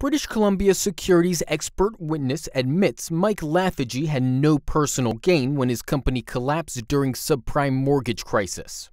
British Columbia securities expert witness admits Mike Lafferty had no personal gain when his company collapsed during subprime mortgage crisis.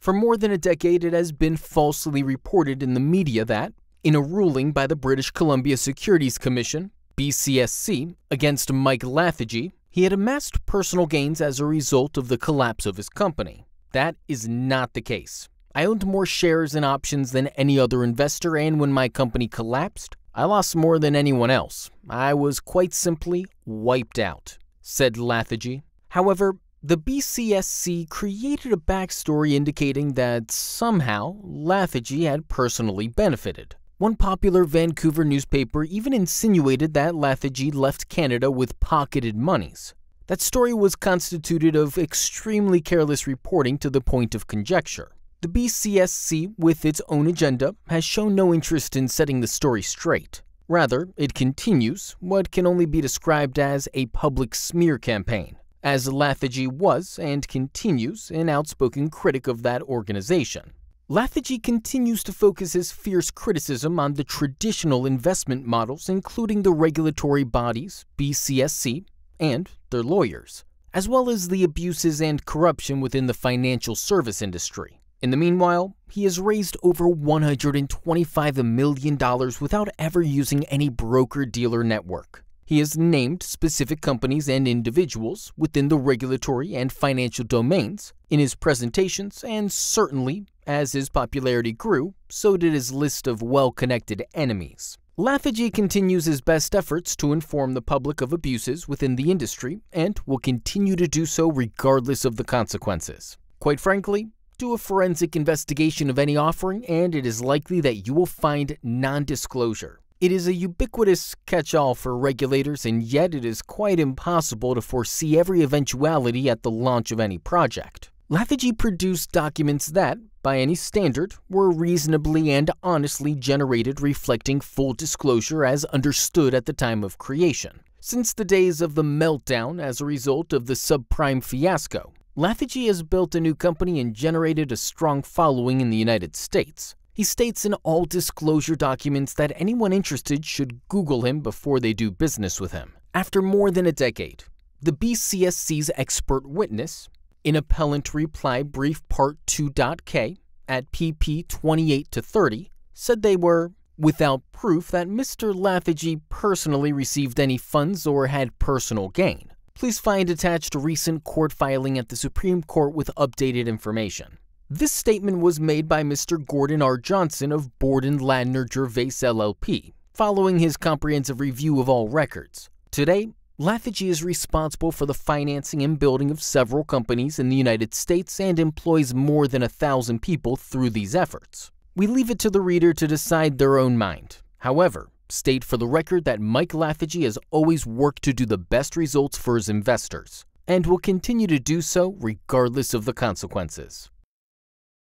For more than a decade, it has been falsely reported in the media that, in a ruling by the British Columbia Securities Commission, BCSC, against Mike Lafferty, he had amassed personal gains as a result of the collapse of his company. That is not the case. I owned more shares and options than any other investor, and when my company collapsed, I lost more than anyone else. I was quite simply wiped out, said Lathagy. However, the BCSC created a backstory indicating that somehow Lathagy had personally benefited. One popular Vancouver newspaper even insinuated that Lathagy left Canada with pocketed monies. That story was constituted of extremely careless reporting to the point of conjecture. The BCSC, with its own agenda, has shown no interest in setting the story straight. Rather, it continues what can only be described as a public smear campaign, as Lafferty was and continues an outspoken critic of that organization. Lafferty continues to focus his fierce criticism on the traditional investment models, including the regulatory bodies, BCSC, and their lawyers, as well as the abuses and corruption within the financial service industry. In the meanwhile, he has raised over $125 million without ever using any broker-dealer network. He has named specific companies and individuals within the regulatory and financial domains in his presentations, and certainly, as his popularity grew, so did his list of well-connected enemies. Lafferty continues his best efforts to inform the public of abuses within the industry and will continue to do so regardless of the consequences. Quite frankly, do a forensic investigation of any offering, and it is likely that you will find non disclosure. It is a ubiquitous catch all for regulators, and yet it is quite impossible to foresee every eventuality at the launch of any project. Lethargy produced documents that, by any standard, were reasonably and honestly generated reflecting full disclosure as understood at the time of creation. Since the days of the meltdown as a result of the subprime fiasco, Lafferty has built a new company and generated a strong following in the United States. He states in all disclosure documents that anyone interested should Google him before they do business with him. After more than a decade, the BCSC's expert witness, in appellant reply brief part 2.k at pp 28 to 30, said they were without proof that Mr. Lafferty personally received any funds or had personal gain. Please find attached a recent court filing at the Supreme Court with updated information. This statement was made by Mr. Gordon R. Johnson of Borden Ladner Gervais LLP, following his comprehensive review of all records. Today, Lafferty is responsible for the financing and building of several companies in the United States and employs more than a thousand people through these efforts. We leave it to the reader to decide their own mind. However, State for the record that Mike Lafferty has always worked to do the best results for his investors and will continue to do so regardless of the consequences.